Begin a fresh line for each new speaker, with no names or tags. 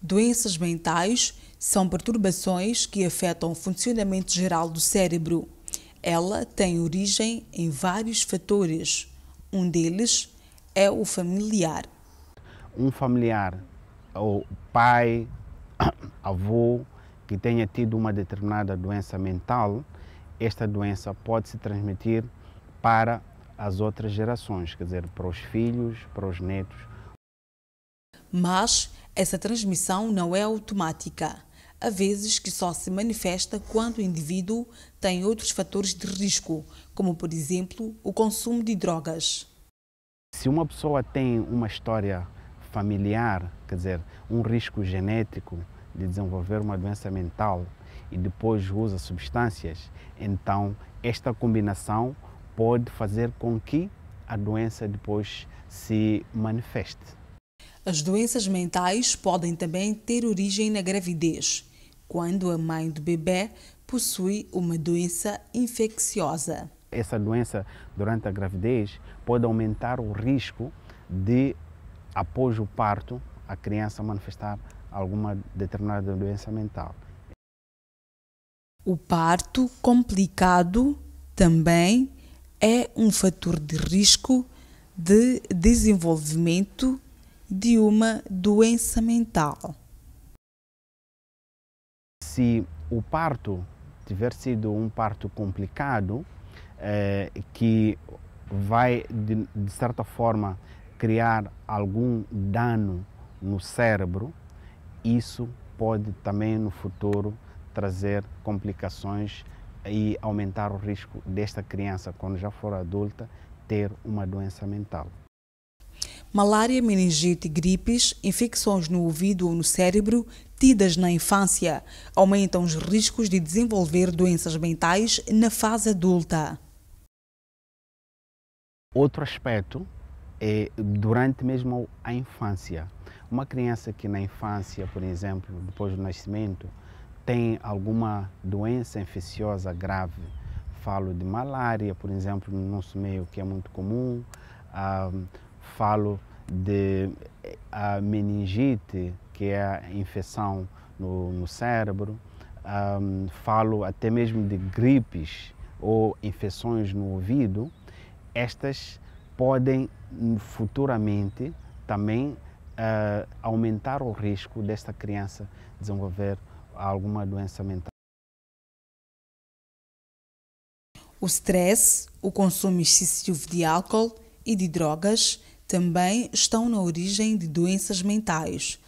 Doenças mentais são perturbações que afetam o funcionamento geral do cérebro. Ela tem origem em vários fatores. Um deles é o familiar.
Um familiar, ou pai, avô, que tenha tido uma determinada doença mental, esta doença pode se transmitir para as outras gerações, quer dizer, para os filhos, para os netos,
mas essa transmissão não é automática. Há vezes que só se manifesta quando o indivíduo tem outros fatores de risco, como por exemplo o consumo de drogas.
Se uma pessoa tem uma história familiar, quer dizer, um risco genético de desenvolver uma doença mental e depois usa substâncias, então esta combinação pode fazer com que a doença depois se manifeste.
As doenças mentais podem também ter origem na gravidez, quando a mãe do bebê possui uma doença infecciosa.
Essa doença durante a gravidez pode aumentar o risco de, após o parto, a criança manifestar alguma determinada doença mental.
O parto complicado também é um fator de risco de desenvolvimento de uma doença mental.
Se o parto tiver sido um parto complicado, é, que vai, de, de certa forma, criar algum dano no cérebro, isso pode também no futuro trazer complicações e aumentar o risco desta criança, quando já for adulta, ter uma doença mental
malária, meningite, gripes, infecções no ouvido ou no cérebro, tidas na infância, aumentam os riscos de desenvolver doenças mentais na fase adulta.
Outro aspecto é durante mesmo a infância. Uma criança que na infância, por exemplo, depois do nascimento, tem alguma doença infecciosa grave, falo de malária, por exemplo, no nosso meio que é muito comum, ah, falo de eh, a meningite, que é a infecção no, no cérebro, um, falo até mesmo de gripes ou infecções no ouvido, estas podem hum, futuramente também uh, aumentar o risco desta criança desenvolver alguma doença mental.
O stress, o consumo excessivo de álcool e de drogas também estão na origem de doenças mentais,